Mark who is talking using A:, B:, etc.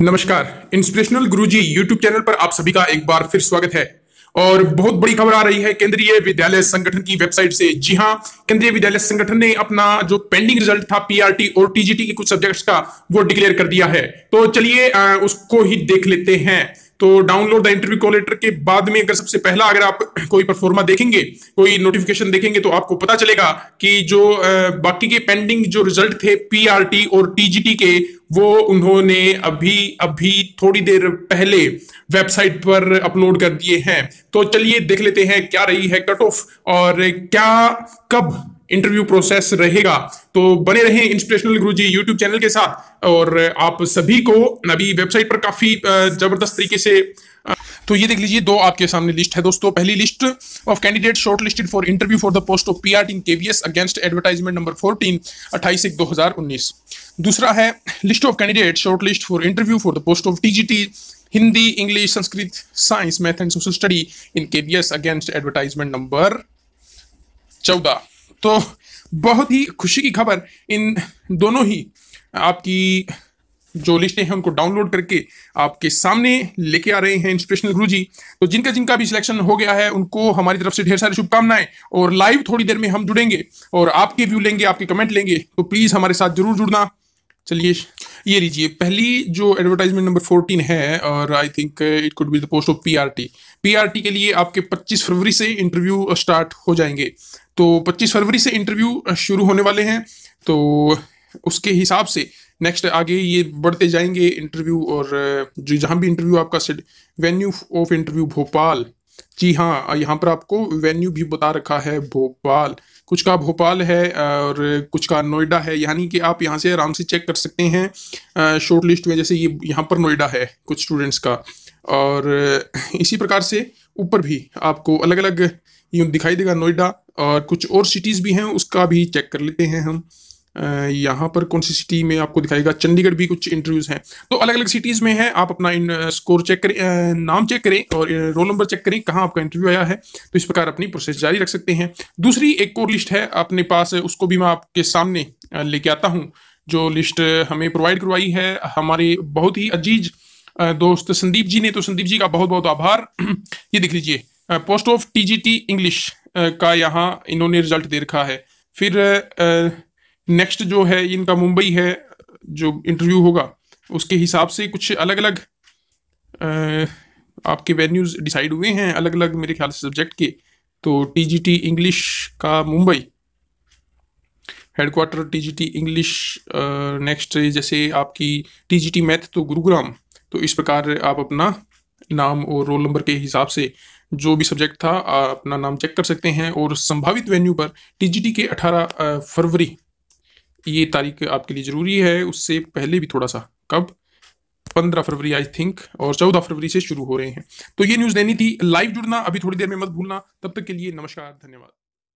A: नमस्कार इंस्पिरेशनल गुरुजी YouTube channel पर आप सभी का एक बार फिर स्वागत है और बहुत बड़ी खबर आ रही है केंद्रीय विद्यालय संगठन की वेबसाइट से जी हाँ केंद्रीय विद्यालय संगठन ने अपना जो पेंडिंग रिजल्ट था पीआरटी और टीजीटी के कुछ सब्जेक्ट्स का वो डिक्लेयर कर दिया है तो चलिए उसको ही देख लेते हैं तो डाउनलोड द इंटरव्यू कॉलेटर के बाद में अगर सबसे पहला अगर आप कोई परफॉर्मा देखेंगे कोई नोटिफिकेशन देखेंगे तो आपको पता चलेगा कि जो बाकी के पेंडिंग जो रिजल्ट थे पीआरटी और टीजीटी के वो उन्होंने अभी अभी थोड़ी देर पहले वेबसाइट पर अपलोड कर दिए हैं तो चलिए देख लेते हैं क्या रही है कट ऑफ और क्या कब इंटरव्यू प्रोसेस रहेगा तो बने रहें इंस्पिरेशनल गुरु जी यूट्यूब चैनल के साथ और आप सभी को अभी वेबसाइट पर काफी जबरदस्त तरीके से तो ये देख लीजिए दो आपके सामने लिस्ट है दोस्तों पहली list of candidate short listed for interview for the post of PR R KVS against advertisement number 14 अट्ठाईस एक दो हजार उन्नीस दूसरा है list of candidate short list for interview for the post of TGT Hindi English Sanskrit science math and social study in KVS against advertisement number चौदह तो बहुत ही खुशी की खबर इन दोनों ही आपकी जो लिस्टें हैं उनको डाउनलोड करके आपके सामने लेके आ रहे हैं इंस्पिरेशनल गुरु जी तो जिनका जिनका भी सिलेक्शन हो गया है उनको हमारी तरफ से ढेर सारी शुभकामनाएं और लाइव थोड़ी देर में हम जुड़ेंगे और आपके व्यू लेंगे आपके कमेंट लेंगे तो प्लीज़ हमारे साथ जरूर जुड़ना चलिए ये लीजिए पहली जो एडवर्टाइजमेंट नंबर फोर्टीन है और I think it could be the post of PRT PRT के लिए आपके 25 फरवरी से इंटरव्यू स्टार्ट हो जाएंगे तो 25 फरवरी से इंटरव्यू शुरू होने वाले हैं तो उसके हिसाब से नेक्स्ट आगे ये बढ़ते जाएंगे इंटरव्यू और जो जहाँ भी इंटरव्यू आपका वेन्यू ऑफ इंटरव्यू भोपाल जी हाँ यहाँ पर आपको वेन्यू भी बता रखा है भोपाल कुछ का भोपाल है और कुछ का नोएडा है यानी कि आप यहाँ से आराम से चेक कर सकते हैं शॉर्ट लिस्ट में जैसे ये यहाँ पर नोएडा है कुछ स्टूडेंट्स का और इसी प्रकार से ऊपर भी आपको अलग अलग यूँ दिखाई देगा नोएडा और कुछ और सिटीज़ भी हैं उसका भी चेक कर लेते हैं हम यहाँ पर कौन सी सिटी में आपको दिखाएगा चंडीगढ़ भी कुछ इंटरव्यूज हैं तो अलग अलग सिटीज़ में है आप अपना इन स्कोर चेक करें नाम चेक करें और रोल नंबर चेक करें कहाँ आपका इंटरव्यू आया है तो इस प्रकार अपनी प्रोसेस जारी रख सकते हैं दूसरी एक कोर लिस्ट है अपने पास उसको भी मैं आपके सामने लेके आता हूँ जो लिस्ट हमें प्रोवाइड करवाई है हमारे बहुत ही अजीज दोस्त संदीप जी ने तो संदीप जी का बहुत बहुत आभार ये देख लीजिए पोस्ट ऑफ टीजीटी इंग्लिश का यहाँ इन्होंने रिजल्ट दे रखा है फिर नेक्स्ट जो है इनका मुंबई है जो इंटरव्यू होगा उसके हिसाब से कुछ अलग अलग आपके वेन्यूज़ डिसाइड हुए हैं अलग अलग मेरे ख्याल से सब्जेक्ट के तो टीजीटी इंग्लिश का Mumbai headquarter TGT English next जैसे आपकी टीजीटी मैथ तो गुरुग्राम तो इस प्रकार आप अपना नाम और रोल नंबर के हिसाब से जो भी सब्जेक्ट था अपना नाम चेक कर सकते हैं और संभावित वेन्यू पर टीजीटी के 18 फरवरी ये तारीख आपके लिए ज़रूरी है उससे पहले भी थोड़ा सा कब पंद्रह फरवरी आई थिंक और चौदह फरवरी से शुरू हो रहे हैं तो ये न्यूज़ देनी थी लाइव जुड़ना अभी थोड़ी देर में मत भूलना तब तक के लिए नमस्कार धन्यवाद